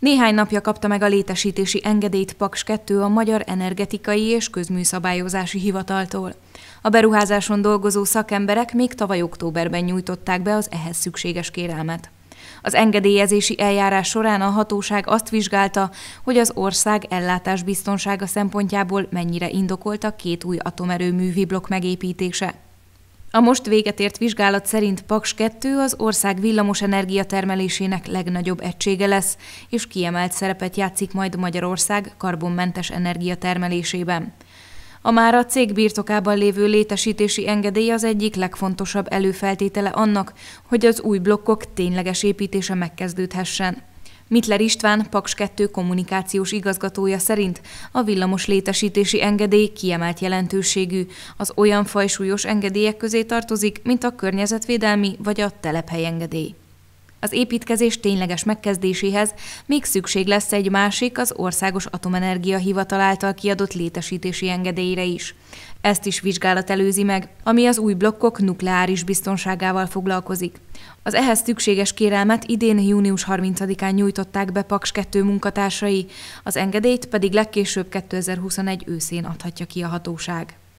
Néhány napja kapta meg a létesítési engedélyt Paks 2 a Magyar Energetikai és Közműszabályozási Hivataltól. A beruházáson dolgozó szakemberek még tavaly októberben nyújtották be az ehhez szükséges kérelmet. Az engedélyezési eljárás során a hatóság azt vizsgálta, hogy az ország ellátásbiztonsága szempontjából mennyire indokolt a két új atomerőművi blokk megépítése. A most véget ért vizsgálat szerint Paks 2 az ország villamos energiatermelésének legnagyobb egysége lesz, és kiemelt szerepet játszik majd Magyarország karbonmentes energiatermelésében. A már a cég birtokában lévő létesítési engedély az egyik legfontosabb előfeltétele annak, hogy az új blokkok tényleges építése megkezdődhessen. Mitler István, Paks 2 kommunikációs igazgatója szerint a villamos létesítési engedély kiemelt jelentőségű. Az olyan fajsúlyos engedélyek közé tartozik, mint a környezetvédelmi vagy a telephelyengedély. Az építkezés tényleges megkezdéséhez még szükség lesz egy másik, az Országos Atomenergia Hivatal által kiadott létesítési engedélyre is. Ezt is vizsgálat előzi meg, ami az új blokkok nukleáris biztonságával foglalkozik. Az ehhez szükséges kérelmet idén június 30-án nyújtották be Paks 2 munkatársai, az engedélyt pedig legkésőbb 2021 őszén adhatja ki a hatóság.